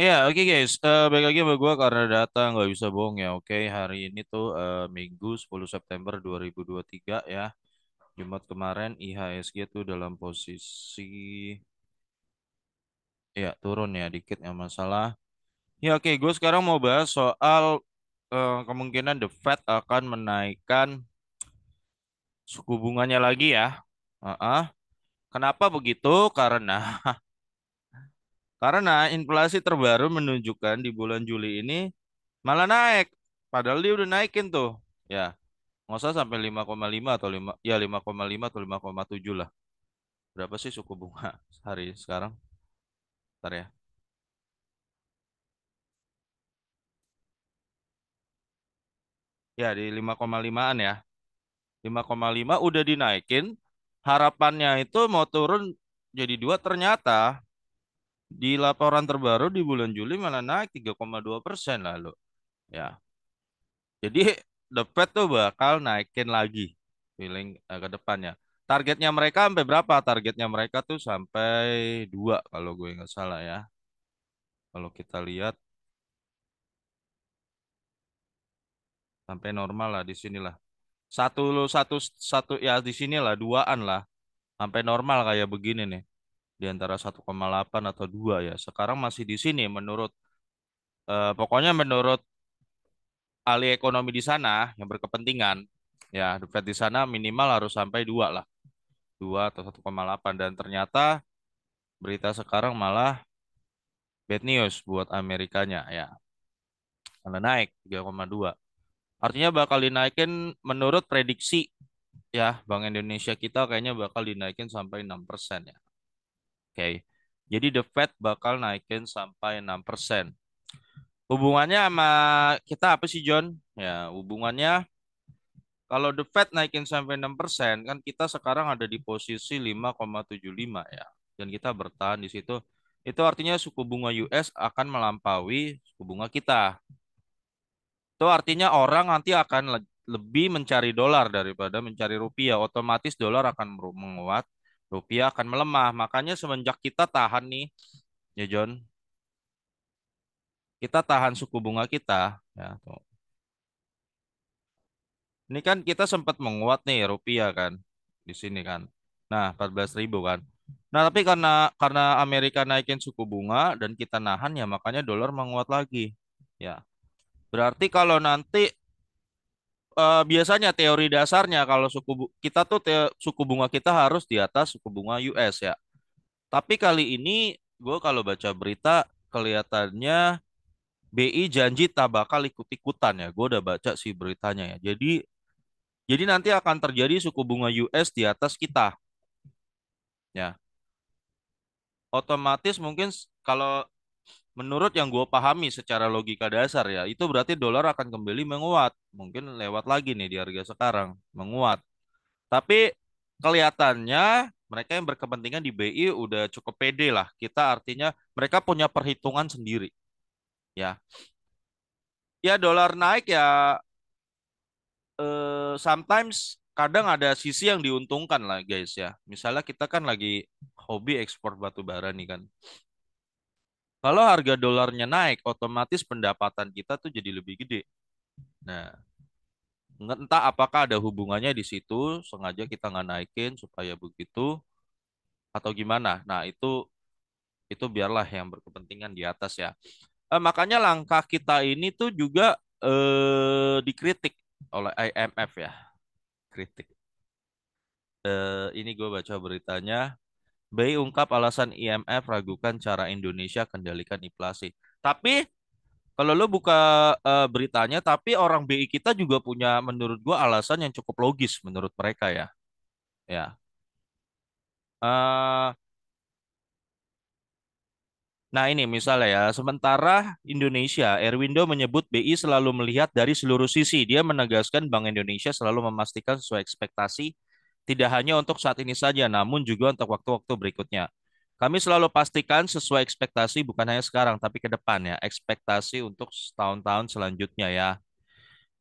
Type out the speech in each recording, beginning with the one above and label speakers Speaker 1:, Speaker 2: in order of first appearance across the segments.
Speaker 1: Iya, oke guys. Eh balik lagi sama gue karena data nggak bisa bohong ya. Oke, hari ini tuh eh, Minggu 10 September 2023 ya. Jumat kemarin IHSG tuh dalam posisi ya turun ya dikit ya masalah. Ya oke, gue sekarang mau bahas soal eh, kemungkinan The Fed akan menaikkan suku bunganya lagi ya. Uh-uh. Kenapa begitu? Karena Karena inflasi terbaru menunjukkan di bulan Juli ini malah naik. Padahal dia udah naikin tuh. Ya, nggak usah sampai 5,5 atau 5, ya 5,5 atau 5,7 lah. Berapa sih suku bunga hari sekarang? Bentar ya. Ya, di 5,5-an ya. 5,5 udah dinaikin, harapannya itu mau turun jadi dua ternyata di laporan terbaru di bulan Juli malah naik 3,2 persen lalu. Ya. Jadi The Fed tuh bakal naikin lagi feeling uh, ke depannya. Targetnya mereka sampai berapa? Targetnya mereka tuh sampai dua kalau gue nggak salah ya. Kalau kita lihat sampai normal lah di sinilah satu satu satu ya di sinilah duaan lah sampai normal kayak begini nih di antara 1,8 atau 2 ya. Sekarang masih di sini menurut eh, pokoknya menurut ahli ekonomi di sana yang berkepentingan ya the Fed di sana minimal harus sampai dua lah. 2 atau 1,8 dan ternyata berita sekarang malah bad news buat Amerikanya ya. Karena naik 3,2. Artinya bakal dinaikin menurut prediksi ya Bank Indonesia kita kayaknya bakal dinaikin sampai 6% ya. Oke. Jadi the Fed bakal naikin sampai 6%. Hubungannya sama kita apa sih John? Ya, hubungannya kalau the Fed naikin sampai 6% kan kita sekarang ada di posisi 5,75 ya. Dan kita bertahan di situ. Itu artinya suku bunga US akan melampaui suku bunga kita. Itu artinya orang nanti akan lebih mencari dolar daripada mencari rupiah. Otomatis dolar akan menguat rupiah akan melemah. Makanya semenjak kita tahan nih, ya John, kita tahan suku bunga kita. Ya, Ini kan kita sempat menguat nih rupiah kan di sini kan. Nah, 14.000 kan. Nah, tapi karena karena Amerika naikin suku bunga dan kita nahan ya makanya dolar menguat lagi. Ya. Berarti kalau nanti uh, biasanya teori dasarnya kalau suku kita tuh teo, suku bunga kita harus di atas suku bunga US ya. Tapi kali ini gue kalau baca berita kelihatannya BI janji tak bakal ikut-ikutan ya. Gue udah baca sih beritanya ya. Jadi jadi nanti akan terjadi suku bunga US di atas kita. Ya. Otomatis mungkin kalau menurut yang gue pahami secara logika dasar ya, itu berarti dolar akan kembali menguat. Mungkin lewat lagi nih di harga sekarang, menguat. Tapi kelihatannya mereka yang berkepentingan di BI udah cukup pede lah. Kita artinya mereka punya perhitungan sendiri. Ya. Ya dolar naik ya eh, sometimes kadang ada sisi yang diuntungkan lah guys ya. Misalnya kita kan lagi hobi ekspor batu bara nih kan. Kalau harga dolarnya naik, otomatis pendapatan kita tuh jadi lebih gede. Nah, entah apakah ada hubungannya di situ, sengaja kita nggak naikin supaya begitu, atau gimana. Nah, itu itu biarlah yang berkepentingan di atas ya. Eh, makanya langkah kita ini tuh juga eh, dikritik oleh IMF ya. Kritik. Eh, ini gue baca beritanya. BI ungkap alasan IMF ragukan cara Indonesia kendalikan inflasi. Tapi kalau lo buka uh, beritanya, tapi orang BI kita juga punya menurut gua alasan yang cukup logis menurut mereka ya. Ya. Uh, Nah ini misalnya ya, sementara Indonesia, Erwindo menyebut BI selalu melihat dari seluruh sisi. Dia menegaskan Bank Indonesia selalu memastikan sesuai ekspektasi tidak hanya untuk saat ini saja, namun juga untuk waktu-waktu berikutnya. Kami selalu pastikan sesuai ekspektasi bukan hanya sekarang, tapi ke depan ya, ekspektasi untuk tahun-tahun selanjutnya ya.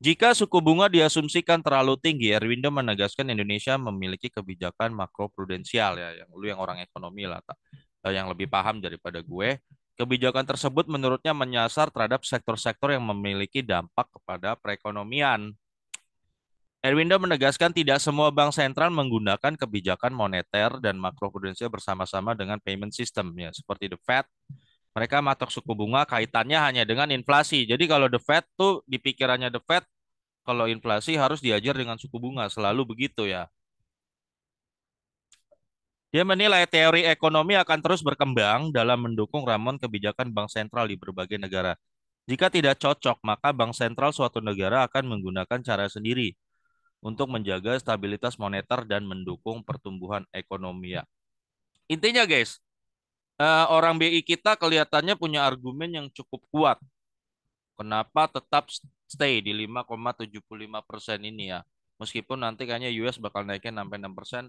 Speaker 1: Jika suku bunga diasumsikan terlalu tinggi, Erwindo menegaskan Indonesia memiliki kebijakan makroprudensial ya, yang lu yang orang ekonomi lah, tak, eh, yang lebih paham daripada gue. Kebijakan tersebut menurutnya menyasar terhadap sektor-sektor yang memiliki dampak kepada perekonomian. Erwindo menegaskan tidak semua bank sentral menggunakan kebijakan moneter dan makroprudensial bersama-sama dengan payment system ya seperti the Fed. Mereka matok suku bunga kaitannya hanya dengan inflasi. Jadi kalau the Fed tuh di pikirannya the Fed kalau inflasi harus diajar dengan suku bunga selalu begitu ya. Dia menilai teori ekonomi akan terus berkembang dalam mendukung ramon kebijakan bank sentral di berbagai negara. Jika tidak cocok, maka bank sentral suatu negara akan menggunakan cara sendiri untuk menjaga stabilitas moneter dan mendukung pertumbuhan ekonomi. ya. Intinya guys, eh, orang BI kita kelihatannya punya argumen yang cukup kuat. Kenapa tetap stay di 5,75 persen ini ya? Meskipun nanti kayaknya US bakal naikin sampai 6 persen.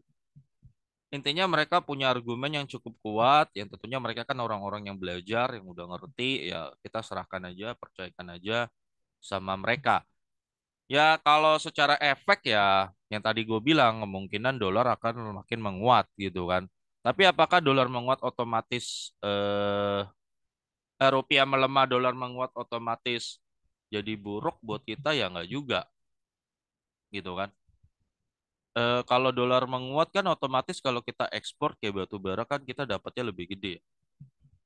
Speaker 1: Intinya mereka punya argumen yang cukup kuat, yang tentunya mereka kan orang-orang yang belajar, yang udah ngerti, ya kita serahkan aja, percayakan aja sama mereka. Ya kalau secara efek ya yang tadi gue bilang kemungkinan dolar akan makin menguat gitu kan. Tapi apakah dolar menguat otomatis eh, eh, rupiah melemah, dolar menguat otomatis jadi buruk buat kita ya nggak juga gitu kan. Eh, kalau dolar menguat kan otomatis kalau kita ekspor ke batu bara kan kita dapatnya lebih gede.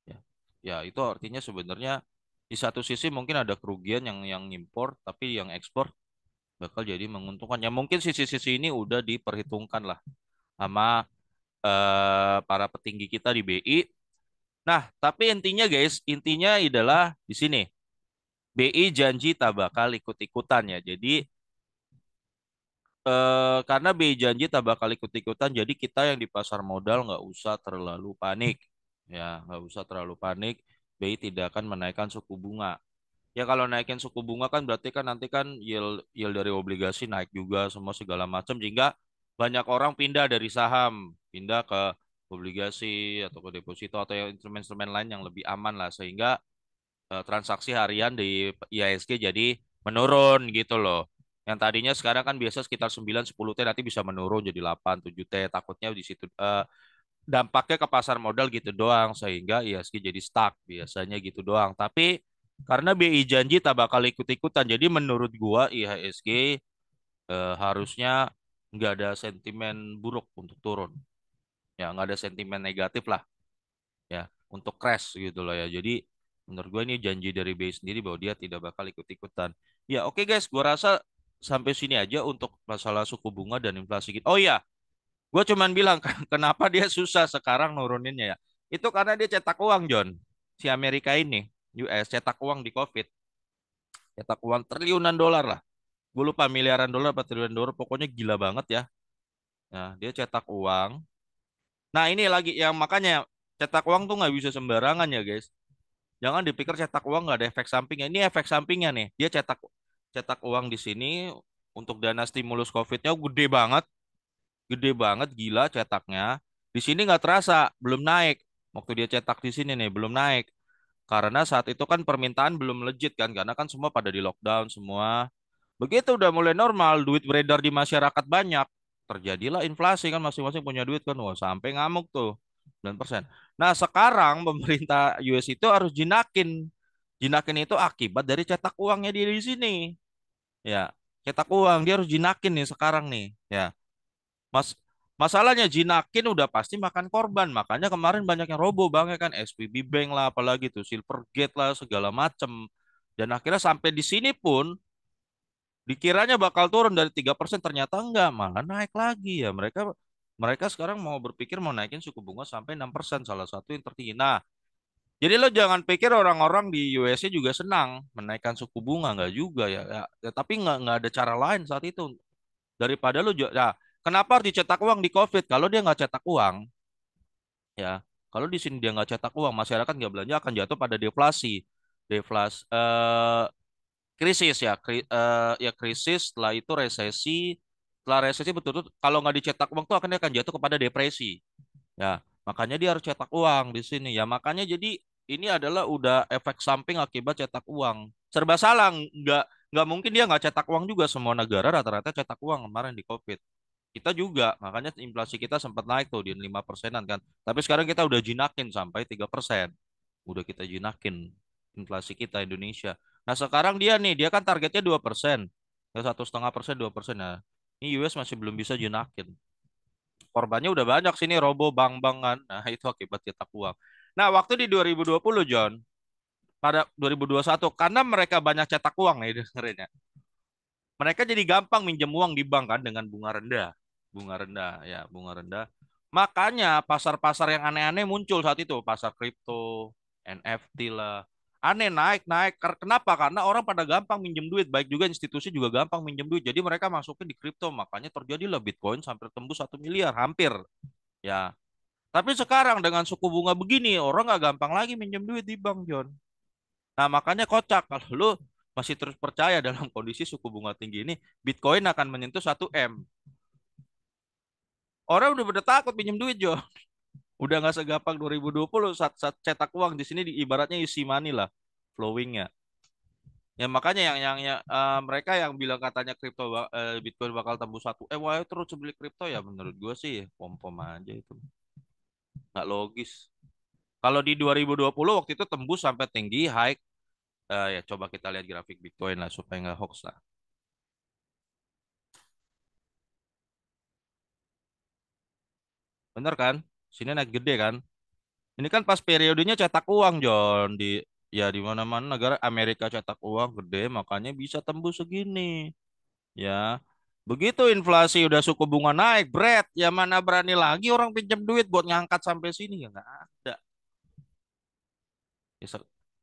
Speaker 1: Ya, ya itu artinya sebenarnya di satu sisi mungkin ada kerugian yang yang impor tapi yang ekspor bakal jadi menguntungkan. Ya mungkin sisi-sisi ini udah diperhitungkan lah sama eh, para petinggi kita di BI. Nah, tapi intinya guys, intinya adalah di sini. BI janji tak bakal ikut-ikutan ya. Jadi eh, karena BI janji tak bakal ikut-ikutan, jadi kita yang di pasar modal nggak usah terlalu panik. Ya, nggak usah terlalu panik. BI tidak akan menaikkan suku bunga ya kalau naikin suku bunga kan berarti kan nanti kan yield yield dari obligasi naik juga semua segala macam sehingga banyak orang pindah dari saham pindah ke obligasi atau ke deposito atau instrumen-instrumen lain yang lebih aman lah sehingga uh, transaksi harian di IISG jadi menurun gitu loh. Yang tadinya sekarang kan biasa sekitar 9 10 T nanti bisa menurun jadi 8 7 T takutnya di situ uh, dampaknya ke pasar modal gitu doang sehingga IISG jadi stuck biasanya gitu doang. Tapi karena BI janji tak bakal ikut-ikutan. Jadi menurut gua IHSG eh, harusnya nggak ada sentimen buruk untuk turun. Ya, nggak ada sentimen negatif lah. Ya, untuk crash gitu loh ya. Jadi menurut gua ini janji dari BI sendiri bahwa dia tidak bakal ikut-ikutan. Ya, oke okay guys, gua rasa sampai sini aja untuk masalah suku bunga dan inflasi gitu. Oh iya, gua cuman bilang kenapa dia susah sekarang nuruninnya ya. Itu karena dia cetak uang John, si Amerika ini. US cetak uang di COVID cetak uang triliunan dolar lah gue lupa miliaran dolar atau triliunan dolar pokoknya gila banget ya nah dia cetak uang nah ini lagi yang makanya cetak uang tuh nggak bisa sembarangan ya guys jangan dipikir cetak uang nggak ada efek sampingnya ini efek sampingnya nih dia cetak cetak uang di sini untuk dana stimulus COVID-nya gede banget gede banget gila cetaknya di sini nggak terasa belum naik waktu dia cetak di sini nih belum naik karena saat itu kan permintaan belum legit kan, karena kan semua pada di lockdown semua. Begitu udah mulai normal, duit beredar di masyarakat banyak, terjadilah inflasi kan masing-masing punya duit kan, wah sampai ngamuk tuh 9%. Nah sekarang pemerintah US itu harus jinakin. Jinakin itu akibat dari cetak uangnya di sini. Ya, cetak uang dia harus jinakin nih sekarang nih. Ya, Mas Masalahnya jinakin udah pasti makan korban. Makanya kemarin banyak yang robo banget ya kan SPB Bank lah apalagi tuh Silvergate lah segala macem. Dan akhirnya sampai di sini pun dikiranya bakal turun dari tiga persen ternyata enggak malah naik lagi ya mereka mereka sekarang mau berpikir mau naikin suku bunga sampai enam persen salah satu yang tertinggi. Nah, jadi lo jangan pikir orang-orang di USA juga senang menaikkan suku bunga enggak juga ya. ya, ya tapi enggak, enggak ada cara lain saat itu daripada lo ya, Kenapa harus dicetak uang di COVID? Kalau dia nggak cetak uang, ya kalau di sini dia nggak cetak uang, masyarakat nggak belanja akan jatuh pada deflasi, deflas, eh, krisis ya, kri, eh, ya krisis. Setelah itu resesi, setelah resesi betul-betul kalau nggak dicetak uang tuh akan dia akan jatuh kepada depresi, ya. Makanya dia harus cetak uang di sini ya. Makanya jadi ini adalah udah efek samping akibat cetak uang. Serba salah, nggak nggak mungkin dia nggak cetak uang juga semua negara rata-rata cetak uang kemarin di COVID kita juga makanya inflasi kita sempat naik tuh di lima persenan kan tapi sekarang kita udah jinakin sampai tiga persen udah kita jinakin inflasi kita Indonesia nah sekarang dia nih dia kan targetnya dua persen ya satu setengah persen dua persen ya ini US masih belum bisa jinakin korbannya udah banyak sini robo bang bangan nah itu akibat kita uang nah waktu di 2020 John pada 2021 karena mereka banyak cetak uang nih dengerin ya mereka jadi gampang minjem uang di bank kan dengan bunga rendah bunga rendah ya bunga rendah makanya pasar-pasar yang aneh-aneh muncul saat itu pasar kripto NFT lah aneh naik naik kenapa karena orang pada gampang minjem duit baik juga institusi juga gampang minjem duit jadi mereka masukin di kripto makanya terjadi lah bitcoin sampai tembus satu miliar hampir ya tapi sekarang dengan suku bunga begini orang nggak gampang lagi minjem duit di bank John nah makanya kocak kalau lu masih terus percaya dalam kondisi suku bunga tinggi ini Bitcoin akan menyentuh 1M. Orang udah pada takut pinjam duit, Jo. Udah nggak segampang 2020 saat, saat cetak uang di sini di, ibaratnya isi money lah flowingnya. Ya makanya yang yang, yang uh, eh, mereka yang bilang katanya kripto uh, Bitcoin bakal tembus satu eh wah terus beli kripto ya menurut gue sih pom-pom aja itu. Nggak logis. Kalau di 2020 waktu itu tembus sampai tinggi high uh, ya coba kita lihat grafik Bitcoin lah supaya nggak hoax lah. Bener kan? Sini naik gede kan? Ini kan pas periodenya cetak uang, John. Di ya di mana-mana negara Amerika cetak uang gede, makanya bisa tembus segini. Ya. Begitu inflasi udah suku bunga naik, bread, ya mana berani lagi orang pinjam duit buat ngangkat sampai sini ya nggak ada. Ya,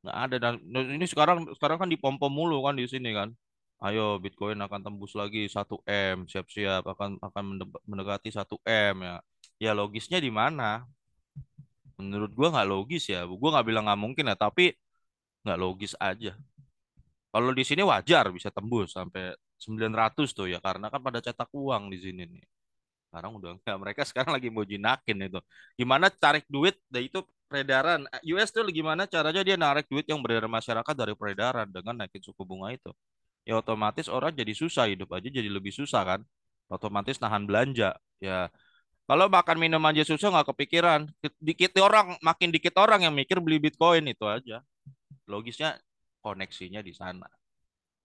Speaker 1: nggak ada dan ini sekarang sekarang kan dipompom mulu kan di sini kan ayo Bitcoin akan tembus lagi 1 m siap-siap akan akan mendekati 1 m ya ya logisnya di mana menurut gua nggak logis ya gua nggak bilang nggak mungkin ya tapi nggak logis aja kalau di sini wajar bisa tembus sampai 900 tuh ya karena kan pada cetak uang di sini nih sekarang udah enggak mereka sekarang lagi mau jinakin itu gimana tarik duit dari itu peredaran. Eh, US tuh gimana caranya dia narik duit yang beredar masyarakat dari peredaran dengan naikin suku bunga itu. Ya otomatis orang jadi susah hidup aja jadi lebih susah kan. Otomatis nahan belanja. Ya kalau makan minum aja susah nggak kepikiran. Dikit orang, makin dikit orang yang mikir beli Bitcoin itu aja. Logisnya koneksinya di sana.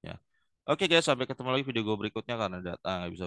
Speaker 1: Ya. Oke guys, sampai ketemu lagi video gue berikutnya karena data nggak bisa